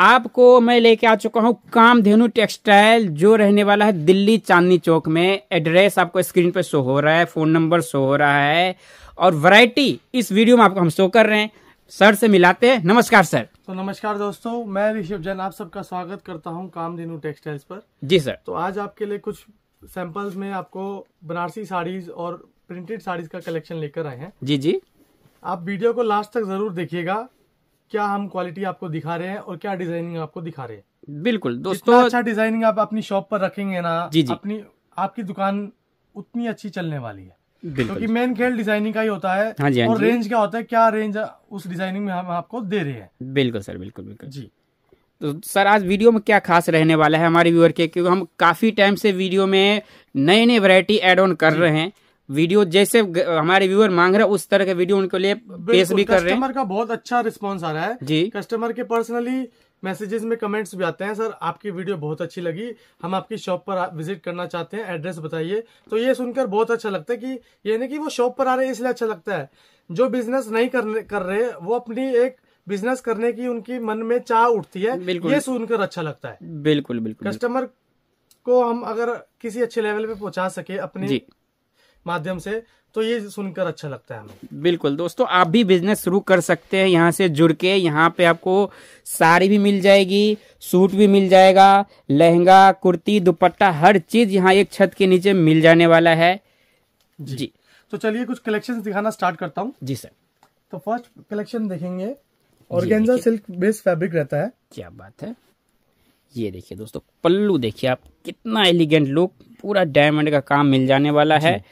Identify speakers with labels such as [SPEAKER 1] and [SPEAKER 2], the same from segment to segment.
[SPEAKER 1] आपको मैं लेके आ चुका हूँ कामधेनु टेक्सटाइल जो रहने वाला है दिल्ली चांदनी चौक में एड्रेस आपको स्क्रीन पर शो हो रहा है फ़ोन नंबर शो हो रहा है और वैरायटी इस वीडियो में आपको हम शो कर रहे हैं सर से मिलाते हैं नमस्कार सर
[SPEAKER 2] तो नमस्कार दोस्तों मैं ऋषभ जैन आप सबका स्वागत करता हूँ काम टेक्सटाइल्स पर जी सर तो आज आपके लिए कुछ सैंपल्स में आपको बनारसी साड़ीज और प्रिंटेड साड़ीज का कलेक्शन लेकर आए हैं जी जी आप वीडियो को लास्ट तक जरूर देखिएगा क्या हम क्वालिटी आपको दिखा रहे हैं और क्या डिजाइनिंग आपको दिखा रहे
[SPEAKER 1] हैं बिल्कुल
[SPEAKER 2] दोस्तों अच्छा डिजाइनिंग आप अपनी शॉप पर रखेंगे ना जी जी अपनी आपकी दुकान उतनी अच्छी चलने वाली है क्योंकि मेन खेल डिजाइनिंग का ही होता है हाँ जी, हाँ और रेंज क्या होता है क्या रेंज उस डिजाइनिंग में हम आपको दे रहे हैं
[SPEAKER 1] बिल्कुल सर बिल्कुल बिल्कुल जी तो सर आज वीडियो में क्या खास रहने वाला है हमारे व्यूअर के क्योंकि हम काफ़ी टाइम से वीडियो में नए नए वैरायटी एड ऑन कर रहे हैं वीडियो जैसे हमारे व्यूअर मांग रहे उस तरह के वीडियो उनके लिए पेश भी कर रहे हैं कस्टमर
[SPEAKER 2] का बहुत अच्छा रिस्पॉन्स आ रहा है जी कस्टमर के पर्सनली मैसेजेस में कमेंट्स भी आते हैं सर आपकी वीडियो बहुत अच्छी लगी हम आपकी शॉप पर विजिट करना चाहते हैं एड्रेस बताइए तो ये सुनकर बहुत अच्छा लगता है कि ये नहीं कि वो शॉप पर आ रहे हैं इसलिए अच्छा लगता है जो बिजनेस नहीं करने कर रहे वो अपनी एक बिजनेस करने की उनकी मन में चाह उठती है ये सुनकर अच्छा लगता है बिल्कुल बिल्कुल कस्टमर को हम अगर किसी अच्छे लेवल पे पहुंचा सके अपनी माध्यम से तो ये सुनकर अच्छा लगता है हमें
[SPEAKER 1] बिल्कुल दोस्तों आप भी बिजनेस शुरू कर सकते हैं यहाँ से जुड़ के यहाँ पे आपको साड़ी भी मिल जाएगी सूट भी मिल जाएगा लहंगा कुर्ती दुपट्टा हर चीज यहाँ एक छत के नीचे मिल जाने वाला है जी, जी।
[SPEAKER 2] तो चलिए कुछ कलेक्शन दिखाना स्टार्ट करता हूँ जी सर तो फर्स्ट कलेक्शन देखेंगे और
[SPEAKER 1] सिल्क बेस्ड
[SPEAKER 2] फैब्रिक रहता है
[SPEAKER 1] क्या बात है ये देखिए दोस्तों पल्लू देखिए आप कितना एलिगेंट लुक पूरा डायमंड का काम मिल जाने वाला है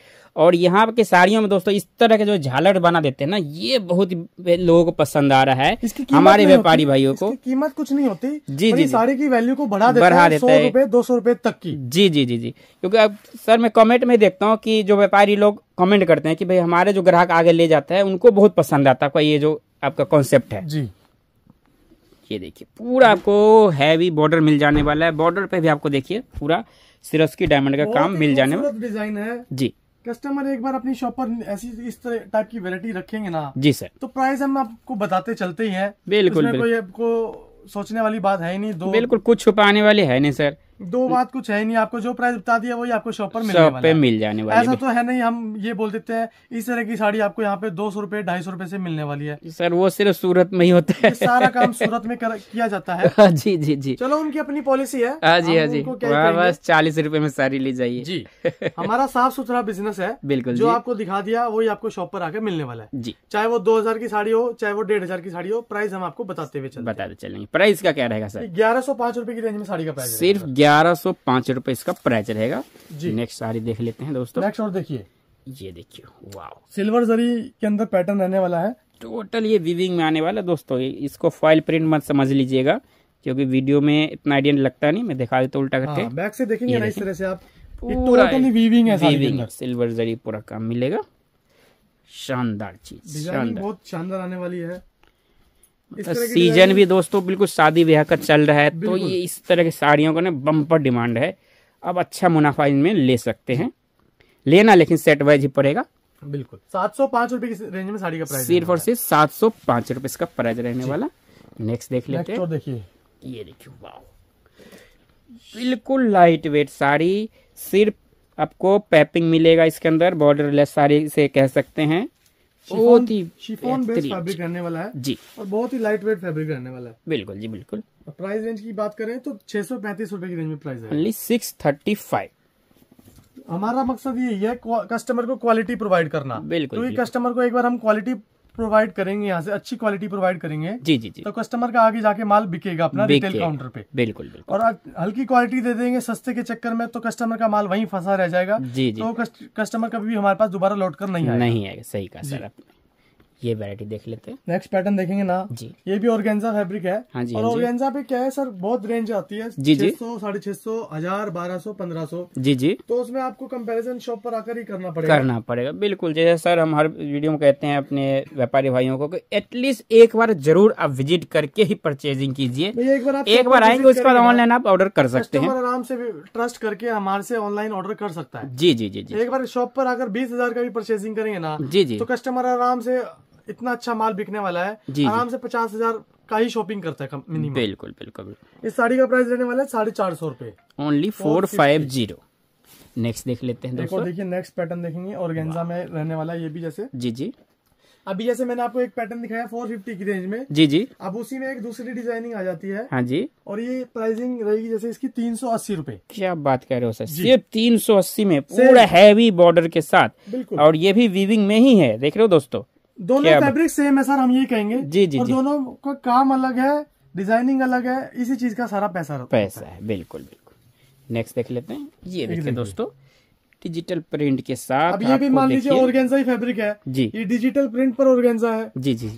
[SPEAKER 1] और यहाँ के साड़ियों में दोस्तों इस तरह के जो झालर बना देते हैं ना ये बहुत लोगों को पसंद आ रहा है हमारे व्यापारी भाइयों को कीमत कुछ नहीं
[SPEAKER 2] होती जी जी साड़ी की वैल्यू को बढ़ा देते बढ़ा देते हैं
[SPEAKER 1] दो सौ रूपये तक की जी जी जी जी क्योंकि अब सर मैं कमेंट में देखता हूँ कि जो व्यापारी लोग कमेंट करते हैं कि भाई हमारे जो ग्राहक आगे ले जाता है उनको बहुत पसंद आता है ये जो आपका कॉन्सेप्ट है जी ये देखिए पूरा आपको हैवी बॉर्डर मिल जाने वाला है बॉर्डर पे भी आपको देखिए पूरा सिरस की डायमंड का काम मिल जाने वाला डिजाइन है जी
[SPEAKER 2] कस्टमर एक बार अपनी शॉप पर ऐसी इस तरह टाइप की वेरायटी रखेंगे ना जी सर तो प्राइस हम आपको बताते चलते ही है बिल्कुल कोई आपको सोचने वाली बात है ही नहीं दो बिल्कुल
[SPEAKER 1] कुछ छुपाने वाली है नहीं सर
[SPEAKER 2] दो बात कुछ है नहीं आपको जो प्राइस बता दिया वही आपको शॉप पर मिलने वाला पे मिल जाने वाली ऐसा तो है नहीं हम ये बोल देते हैं इस तरह की साड़ी आपको यहाँ पे दो सौ रूपये ढाई सौ रूपये से मिलने वाली है
[SPEAKER 1] सर वो सिर्फ सूरत में ही होता है सारा
[SPEAKER 2] काम सूरत में कर, किया जाता है
[SPEAKER 1] हाँ, जी जी जी
[SPEAKER 2] चलो उनकी अपनी पॉलिसी है हाँ, जी हाँ जी हाँ, बस
[SPEAKER 1] चालीस रूपए में साड़ी ली जाइए जी हमारा
[SPEAKER 2] साफ सुथरा बिजनेस है बिल्कुल जो आपको दिखा दिया वही आपको शॉप पर आकर मिलने वाला है जी चाहे वो दो हजार की साड़ी हो चाहे वो डेढ़ हजार की साड़ी हो प्राइस हम आपको बताते हुए बताते चलेंगे
[SPEAKER 1] प्राइस का क्या रहेगा सर
[SPEAKER 2] ग्यारह सौ पांच की रेंज में साड़ी का प्राइस सिर्फ
[SPEAKER 1] ग्यारह सौ पांच रुपए इसका प्राइस रहेगा नेक्स्ट साड़ी देख लेते हैं दोस्तों नेक्स्ट
[SPEAKER 2] और देखिए ये देखिए वाओ सिल्वर जरी के अंदर पैटर्न रहने वाला है
[SPEAKER 1] टोटल ये विविंग में आने वाला है दोस्तों इसको फॉइल प्रिंट मत समझ लीजिएगा क्योंकि वीडियो में इतना आइडिया लगता नहीं मैं दिखा देता उल्टा करके बैक हाँ, से देखेंगे इस तरह से आप तो पूरा वीविंग है वीविंग सिल्वर जरी पूरा काम मिलेगा शानदार चीज शानदार
[SPEAKER 2] बहुत शानदार आने वाली है सीजन मतलब भी
[SPEAKER 1] दोस्तों बिल्कुल शादी ब्याह का चल रहा है तो ये इस तरह की साड़ियों का ना बम्पर डिमांड है अब अच्छा मुनाफा इनमें ले सकते हैं लेना लेकिन सेट वाइज ही पड़ेगा
[SPEAKER 2] बिल्कुल सात सौ पांच रुपए की रेंज में साड़ी का प्राइस सिर्फ
[SPEAKER 1] और सिर्फ सात सौ पांच रुपए इसका प्राइस रहने वाला नेक्स्ट देख लेते हैं देखिए ये देखिए वाह बिल्कुल लाइट वेट साड़ी सिर्फ आपको पैपिंग मिलेगा इसके अंदर बॉर्डर साड़ी से कह सकते हैं बहुत ही शिफोन बेस्ट फैब्रिक रहने वाला है जी
[SPEAKER 2] और बहुत ही लाइट वेट फैब्रिक रहने वाला है
[SPEAKER 1] बिल्कुल जी बिल्कुल
[SPEAKER 2] प्राइस रेंज की बात करें तो छह सौ पैंतीस रूपए की रेंज में प्राइस है
[SPEAKER 1] सिक्स थर्टी फाइव
[SPEAKER 2] हमारा मकसद यही है कस्टमर को क्वालिटी प्रोवाइड करना बिल्कुल क्योंकि कस्टमर को एक बार हम क्वालिटी प्रोवाइड करेंगे यहाँ से अच्छी क्वालिटी प्रोवाइड करेंगे जी जी जी तो कस्टमर का आगे जाके माल बिकेगा अपना रिटेल काउंटर
[SPEAKER 1] पे बिल्कुल बिल्कुल
[SPEAKER 2] और हल्की क्वालिटी दे देंगे सस्ते के चक्कर में तो कस्टमर का माल वहीं फंसा रह जाएगा जी जी तो कस्टमर कभी भी हमारे पास दोबारा लौट कर नहीं आएगा नहीं
[SPEAKER 1] आएगा सही कहा सर ये वैरायटी देख लेते हैं
[SPEAKER 2] नेक्स्ट पैटर्न देखेंगे ना जी ये भी ऑर्गेंजा फैब्रिक है
[SPEAKER 1] हाँ जी और ऑर्गेंजा
[SPEAKER 2] हाँ पे क्या है सर बहुत रेंज आती है जी जी सौ साढ़े छह सौ हजार बारह सौ पंद्रह सौ जी जी तो उसमें आपको कंपैरिजन शॉप पर आकर ही करना पड़ेगा करना
[SPEAKER 1] पड़ेगा बिल्कुल जैसे सर हम हर वीडियो में कहते हैं अपने व्यापारी भाइयों को एटलीस्ट एक बार जरूर आप विजिट करके ही परचेजिंग कीजिए एक बार आप एक बार आएंगे उसके बाद ऑनलाइन आप ऑर्डर कर सकते हैं
[SPEAKER 2] आराम से ट्रस्ट करके हमारे से ऑनलाइन ऑर्डर कर
[SPEAKER 1] सकता है जी जी जी
[SPEAKER 2] एक बार शॉप पर आकर बीस हजार का भी परचेजिंग करेंगे ना जी जी तो कस्टमर आराम से इतना अच्छा माल बिकने वाला है आराम से पचास हजार का ही शॉपिंग करता है
[SPEAKER 1] मिनिमम बिल्कुल बिल्कुल
[SPEAKER 2] इस साड़ी का प्राइस रहने वाला है साढ़े चार सौ रूपए
[SPEAKER 1] only four five zero next देख लेते हैं दोस्तों देखिए
[SPEAKER 2] नेक्स्ट पैटर्न देखेंगे और में रहने वाला है ये भी जैसे जी जी अभी जैसे मैंने आपको एक पैटर्न दिखाया फोर फिफ्टी की रेंज में जी जी अब उसी में एक दूसरी डिजाइनिंग आ जाती है हाँ जी और ये प्राइसिंग रहेगी जैसे इसकी तीन सौ अस्सी रूपए
[SPEAKER 1] क्या बात कर रहे हो सर सिर्फ तीन सौ अस्सी में पूरा हैवी बॉर्डर के साथ बिल्कुल और ये भी वीविंग में ही है देख रहे हो दोस्तों दोनों फैब्रिक
[SPEAKER 2] सेम है सर हम ये कहेंगे जी जी और दोनों का काम अलग है डिजाइनिंग अलग है इसी चीज का सारा पैसा पैसा
[SPEAKER 1] है बिल्कुल बिल्कुल नेक्स्ट देख लेते हैं ये देखिए दोस्तों डिजिटल प्रिंट के साथ अब ये भी मान लीजिए ऑर्गेन्जा
[SPEAKER 2] ही फैब्रिक है
[SPEAKER 1] जी ये डिजिटल प्रिंट पर ऑर्गेन्जा है जी जी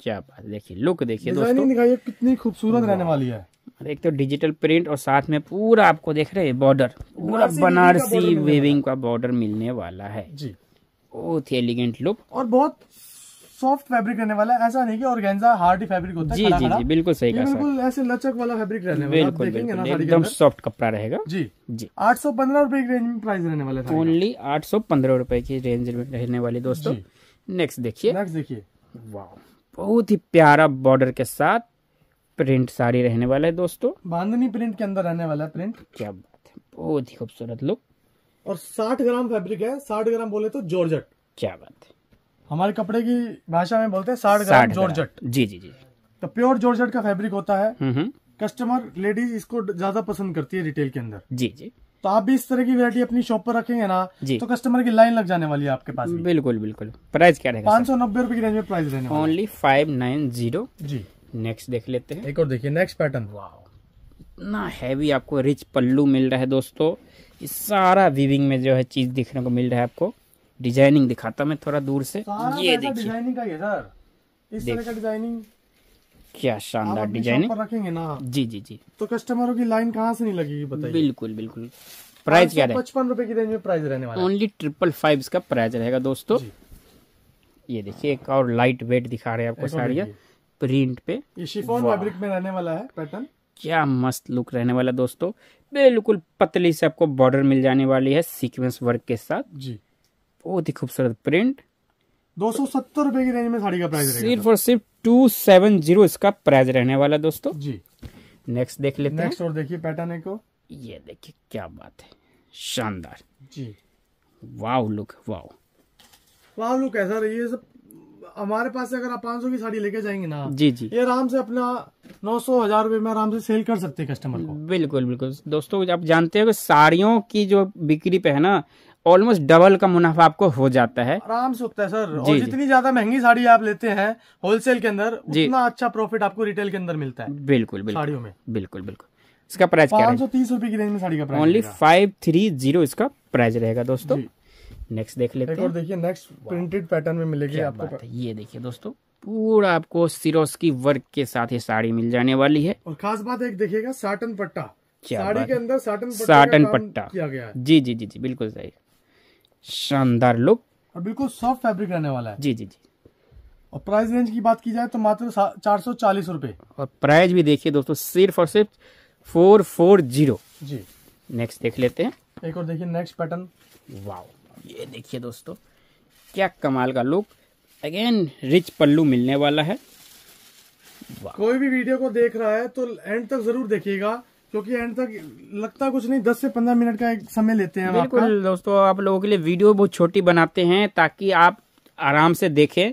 [SPEAKER 1] क्या बात देखिए लुक देखिए दोस्तों
[SPEAKER 2] दिखाइए कितनी खूबसूरत रहने
[SPEAKER 1] वाली है एक तो डिजिटल प्रिंट और साथ में पूरा आपको देख रहे हैं बॉर्डर पूरा बनारसी वेविंग का बॉर्डर मिलने वाला है जी बहुत ही एलिगेंट लुक
[SPEAKER 2] और बहुत सॉफ्ट फैब्रिक रहने वाला है ऐसा नहीं कि ऑर्गेन्जा हार्ड ही फैब्रिक होता है जी जी जी बिल्कुल सही कहा बिल्कुल ऐसे लचक वाला फैब्रिक रहने वाला बिल्कुल बिल्कुल एकदम
[SPEAKER 1] सॉफ्ट कपड़ा रहेगा जी जी आठ सौ पंद्रह रुपए की रेंज में प्राइस रहने वाला है ओनली आठ सौ पंद्रह रुपए की रेंज में रहने वाली दोस्तों नेक्स्ट देखिए नेक्स्ट देखिए वाह बहुत ही प्यारा बॉर्डर के साथ प्रिंट साड़ी रहने वाला है दोस्तों बांधनी प्रिंट के अंदर रहने वाला है प्रिंट क्या बात है बहुत ही खूबसूरत लुक
[SPEAKER 2] और 60 ग्राम फैब्रिक है 60 ग्राम बोले तो जॉर्जट क्या बात है हमारे कपड़े की भाषा में बोलते हैं 60 ग्राम जॉर्जट जी जी जी तो प्योर जॉर्जट का फैब्रिक होता है हम्म, हम्म। कस्टमर लेडीज इसको ज्यादा पसंद करती है रिटेल के अंदर जी जी तो आप भी इस तरह की वेरायटी अपनी शॉप पर
[SPEAKER 1] रखेंगे ना तो कस्टमर की लाइन लग जाने वाली है आपके पास बिल्कुल बिल्कुल प्राइस क्या रहेगा पाँच
[SPEAKER 2] सौ नब्बे रुपए की रेंज में प्राइस
[SPEAKER 1] रहने ओनली फाइव नाइन जीरो जी नेक्स्ट देख लेते हैं एक और देखिए नेक्स्ट पैटर्न वाह इतना हैवी आपको रिच पल्लू मिल रहा है दोस्तों ये सारा विविंग में जो है चीज देखने को मिल रहा है आपको डिजाइनिंग दिखाता मैं थोड़ा दूर से ये देखिए
[SPEAKER 2] डिजाइनिंग का है सर इस तरह का डिजाइनिंग
[SPEAKER 1] क्या शानदार डिजाइनिंग रखेंगे ना जी जी जी
[SPEAKER 2] तो कस्टमरों की लाइन कहाँ से नहीं लगेगी बताइए
[SPEAKER 1] बिल्कुल बिल्कुल प्राइस क्या है
[SPEAKER 2] पचपन रूपए की रेंज में प्राइस रहने वाला
[SPEAKER 1] ओनली ट्रिपल फाइव का प्राइस रहेगा दोस्तों ये देखिए एक और लाइट वेट दिखा रहे हैं आपको साड़ियाँ प्रिंट पे ये शिफॉन फैब्रिक
[SPEAKER 2] में रहने वाला है
[SPEAKER 1] पैटर्न क्या मस्त लुक रहने वाला दोस्तों बिल्कुल पतली से आपको बॉर्डर मिल जाने वाली है सीक्वेंस वर्क के साथ जी बहुत ही खूबसूरत प्रिंट दो सौ सत्तर रुपए की रेंज में साड़ी का प्राइस सिर्फ और सिर्फ टू सेवन जीरो इसका प्राइस रहने वाला दोस्तों जी नेक्स्ट देख लेते नेक्स्ट और देखिए पैटर्न को ये देखिए क्या बात है शानदार जी वाह लुक वाह
[SPEAKER 2] वाह लुक ऐसा रही है सब हमारे पास अगर आप पाँच सौ की साड़ी लेके जाएंगे ना जी जी ये आराम से अपना नौ सौ हजार रूपये में
[SPEAKER 1] आराम से सेल कर सकते हैं कस्टमर को बिल्कुल बिल्कुल दोस्तों आप जानते हो कि साड़ियों की जो बिक्री पे है ना ऑलमोस्ट डबल का मुनाफा आपको हो जाता है
[SPEAKER 2] आराम से होता है सर और जितनी ज्यादा महंगी साड़ी आप लेते हैं होलसेल के अंदर उतना अच्छा प्रॉफिट आपको रिटेल के अंदर मिलता है
[SPEAKER 1] बिल्कुल बिल्कुल साड़ियों में बिल्कुल बिल्कुल इसका प्राइस पाँच सौ
[SPEAKER 2] तीस रुपए की रेंज में साड़ी का price only
[SPEAKER 1] five three zero इसका प्राइस रहेगा दोस्तों नेक्स्ट देख लेते हैं
[SPEAKER 2] देखिए नेक्स्ट प्रिंटेड पैटर्न में मिलेगी आपको
[SPEAKER 1] ये देखिए दोस्तों पूरा आपको सिरोस की वर्क के साथ ये साड़ी मिल जाने वाली है और
[SPEAKER 2] खास बात एक देखिएगा साटन पट्टा साड़ी के अंदर साटन पट्टा साटन पट्टा किया गया है
[SPEAKER 1] जी जी जी जी बिल्कुल सही शानदार लुक और बिल्कुल सॉफ्ट फैब्रिक रहने वाला है जी जी जी
[SPEAKER 2] और प्राइस रेंज की बात की जाए तो
[SPEAKER 1] मात्र चार सौ चालीस रूपए और प्राइस भी देखिए दोस्तों सिर्फ और सिर्फ फोर फोर जीरो जी नेक्स्ट देख लेते
[SPEAKER 2] हैं एक और देखिए नेक्स्ट पैटर्न वाओ ये देखिए दोस्तों
[SPEAKER 1] क्या कमाल का लुक अगेन रिच पल्लू मिलने वाला है
[SPEAKER 2] कोई भी वीडियो को देख रहा है तो एंड तक जरूर देखिएगा क्योंकि एंड तक लगता कुछ नहीं दस से पंद्रह मिनट का एक समय लेते हैं बिल्कुल
[SPEAKER 1] दोस्तों आप लोगों के लिए वीडियो बहुत छोटी बनाते हैं ताकि आप आराम से देखें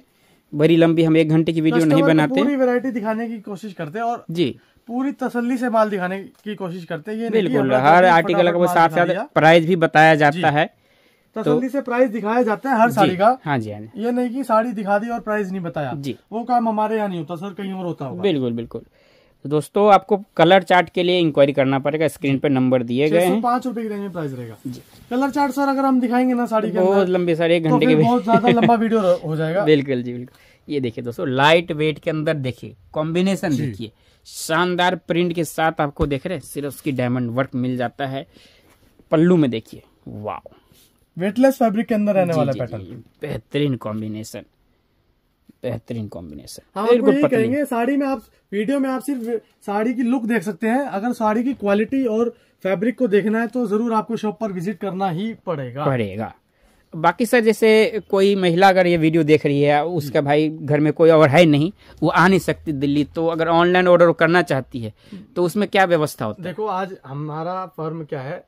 [SPEAKER 1] बड़ी लंबी हम एक घंटे की वीडियो नहीं बनाते पूरी
[SPEAKER 2] वैरायटी दिखाने की कोशिश करते हैं और जी पूरी तसल्ली से माल दिखाने की कोशिश करते हैं ये बिल्कुल हर आर्टिकल तो का साथ साथ
[SPEAKER 1] प्राइस भी बताया जाता है
[SPEAKER 2] तसल्ली तो, से प्राइस दिखाया जाता है हर साड़ी का हाँ जी हाँ ये नहीं कि साड़ी दिखा दी
[SPEAKER 1] और प्राइस नहीं बताया जी वो काम हमारे यहाँ नहीं होता सर कहीं और होता होगा बिल्कुल बिल्कुल तो दोस्तों आपको कलर चार्ट के लिए इंक्वायरी करना पड़ेगा स्क्रीन पर नंबर दिए गए हैं
[SPEAKER 2] पांच रुपए की रेंज में प्राइस रहेगा कलर चार्ट सर अगर हम दिखाएंगे ना साड़ी तो बहुत लंबी साड़ी एक घंटे तो के बहुत ज्यादा लंबा
[SPEAKER 1] वीडियो हो जाएगा बिल्कुल जी बिल्कुल ये देखिए दोस्तों लाइट वेट के अंदर देखिए कॉम्बिनेशन देखिए शानदार प्रिंट के साथ आपको देख रहे हैं सिर्फ उसकी डायमंड वर्क मिल जाता है पल्लू में देखिए वाह
[SPEAKER 2] वेटलेस फैब्रिक के अंदर रहने वाला पैटर्न
[SPEAKER 1] बेहतरीन कॉम्बिनेशन बेहतरीन कॉम्बिनेशन हम आपको यही कहेंगे
[SPEAKER 2] साड़ी में आप वीडियो में आप सिर्फ साड़ी की लुक देख सकते हैं अगर साड़ी की क्वालिटी और फैब्रिक को देखना है तो जरूर आपको शॉप पर विजिट करना ही पड़ेगा पड़ेगा
[SPEAKER 1] बाकी सर जैसे कोई महिला अगर ये वीडियो देख रही है उसका हम्म। भाई घर में कोई और है नहीं वो आ नहीं सकती दिल्ली तो अगर ऑनलाइन ऑर्डर करना चाहती है हम्म। तो उसमें क्या व्यवस्था होती है
[SPEAKER 2] देखो आज हमारा फर्म क्या है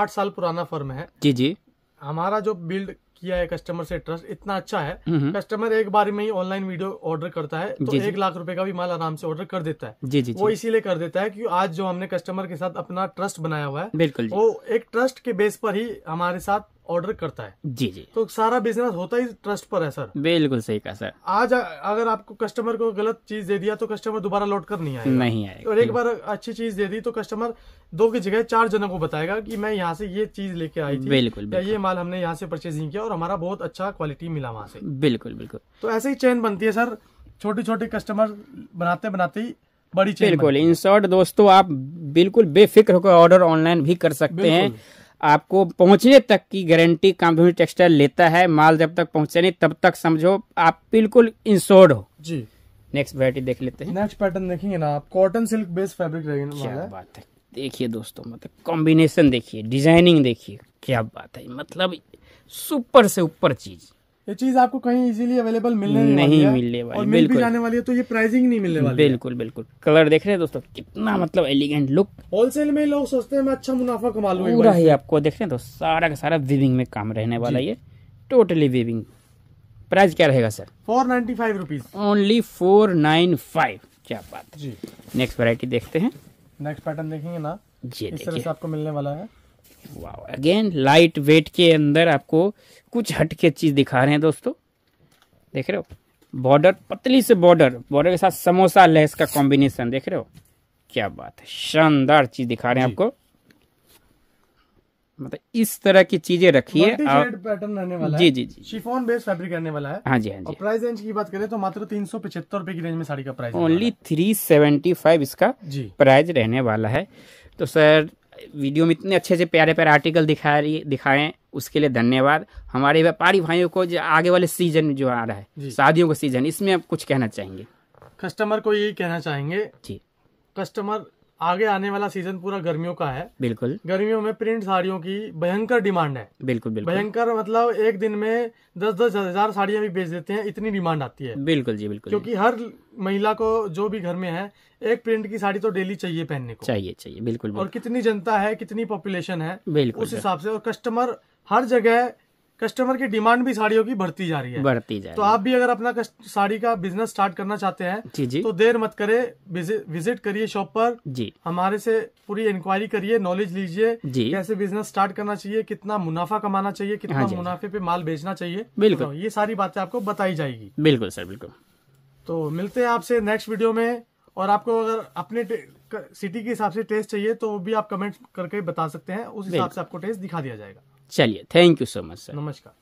[SPEAKER 2] आठ साल पुराना फर्म है जी जी हमारा जो बिल्ड किया है कस्टमर से ट्रस्ट इतना अच्छा है कस्टमर हम्म, हम्म। एक बार में ही ऑनलाइन वीडियो ऑर्डर करता है तो एक लाख रुपए का भी माल आराम से ऑर्डर कर देता है जी जी वो इसीलिए कर देता है कि आज जो हमने कस्टमर के साथ अपना ट्रस्ट बनाया हुआ है बिल्कुल वो एक ट्रस्ट के बेस पर ही हमारे साथ ऑर्डर करता है जी जी तो सारा बिजनेस होता ही ट्रस्ट पर है सर
[SPEAKER 1] बिल्कुल सही कहा सर
[SPEAKER 2] आज अगर आपको कस्टमर को गलत चीज दे दिया तो कस्टमर दोबारा लौट कर नहीं आएगा नहीं आएगा और एक बार अच्छी चीज दे दी तो कस्टमर दो की जगह चार जनों को बताएगा कि मैं यहाँ से ये चीज लेके आई थी बिल्कुल, बिल्कुल। ये माल हमने यहाँ से परचेजिंग किया और हमारा बहुत अच्छा क्वालिटी मिला वहाँ से
[SPEAKER 1] बिल्कुल बिल्कुल
[SPEAKER 2] तो ऐसे ही चेन बनती है सर छोटी छोटी कस्टमर बनाते बनाते ही
[SPEAKER 1] बड़ी चेन बिल्कुल इन शॉर्ट दोस्तों आप बिल्कुल बेफिक्र होकर ऑर्डर ऑनलाइन भी कर सकते हैं आपको पहुंचने तक की गारंटी कंपनी टेक्सटाइल लेता है माल जब तक पहुंचे नहीं तब तक समझो आप बिल्कुल इंश्योर्ड हो जी नेक्स्ट वेरायटी देख लेते हैं
[SPEAKER 2] नेक्स्ट पैटर्न देखेंगे
[SPEAKER 1] ना आप कॉटन सिल्क बेस्ड फैब्रिक रहेगा बात है देखिए दोस्तों मतलब कॉम्बिनेशन देखिए डिजाइनिंग देखिए क्या बात है मतलब सुपर से ऊपर चीज
[SPEAKER 2] ये चीज आपको कहीं इजीली अवेलेबल मिलने नहीं मिलने वाली और मिल भी जाने वाली है तो ये प्राइसिंग नहीं मिलने वाली
[SPEAKER 1] बिल्कुल बिल्कुल कलर देख रहे हैं दोस्तों कितना मतलब एलिगेंट लुक
[SPEAKER 2] होलसेल में लोग सोचते हैं मैं अच्छा मुनाफा कमा लूंगा पूरा ही
[SPEAKER 1] आपको देख रहे हैं दोस्तों सारा का सारा विविंग में काम रहने वाला ये टोटली विविंग प्राइस क्या रहेगा sir four ninety five rupees only four nine five क्या बात जी नेक्स्ट वेराइटी देखते हैं
[SPEAKER 2] नेक्स्ट पैटर्न देखेंगे ना ये इस तरह से आपको मिलने वाला है वाओ
[SPEAKER 1] अगेन लाइट वेट के अंदर आपको कुछ हटके चीज दिखा रहे हैं दोस्तों देख रहे हो बॉर्डर पतली से बॉर्डर बॉर्डर के साथ समोसा लेस का कॉम्बिनेशन देख रहे हो क्या बात है शानदार चीज दिखा रहे हैं आपको मतलब इस तरह की चीजें रखी रखिए पैटर्न रहने वाला जी जी
[SPEAKER 2] जी शिफोन बेस्ड फैब्रिक रहने वाला है हाँ जी हाँ जी प्राइस रेंज की बात करें तो मात्र तीन सौ पिछहत्तर रूपए की रेंज में साड़ी का price only
[SPEAKER 1] three seventy five इसका प्राइस रहने वाला है तो सर वीडियो में इतने अच्छे से प्यारे प्यारे आर्टिकल दिखा रही दिखाए उसके लिए धन्यवाद हमारे व्यापारी भाइयों को जो आगे वाले सीजन जो आ रहा है शादियों का सीजन इसमें आप कुछ कहना चाहेंगे
[SPEAKER 2] कस्टमर को यही कहना चाहेंगे जी कस्टमर आगे आने वाला सीजन पूरा गर्मियों का है बिल्कुल गर्मियों में प्रिंट साड़ियों की भयंकर डिमांड है
[SPEAKER 1] बिल्कुल बिल्कुल भयंकर
[SPEAKER 2] मतलब एक दिन में दस दस हजार साड़ियां भी बेच देते हैं इतनी डिमांड
[SPEAKER 1] आती है बिल्कुल जी बिल्कुल क्योंकि
[SPEAKER 2] हर महिला को जो भी घर में है एक प्रिंट की साड़ी तो डेली चाहिए पहनने को चाहिए चाहिए बिल्कुल और कितनी जनता है कितनी पॉपुलेशन है बिल्कुल उस हिसाब से और कस्टमर हर जगह कस्टमर की डिमांड भी साड़ियों की बढ़ती जा रही है
[SPEAKER 1] बढ़ती जा तो
[SPEAKER 2] आप भी अगर अपना साड़ी का बिजनेस स्टार्ट करना चाहते हैं जी जी तो देर मत करे विजिट करिए शॉप पर जी हमारे से पूरी इंक्वायरी करिए नॉलेज लीजिए जी कैसे बिजनेस स्टार्ट करना चाहिए कितना मुनाफा कमाना चाहिए हाँ कितना हाँ मुनाफे पे माल बेचना चाहिए बिल्कुल तो ये सारी बातें आपको बताई जाएगी
[SPEAKER 1] बिल्कुल सर बिल्कुल
[SPEAKER 2] तो मिलते हैं आपसे नेक्स्ट वीडियो में और आपको अगर अपने सिटी के हिसाब से टेस्ट चाहिए तो वो भी आप कमेंट करके बता सकते हैं उस हिसाब से आपको टेस्ट दिखा दिया जाएगा
[SPEAKER 1] चलिए thank you so much sir नमस्कार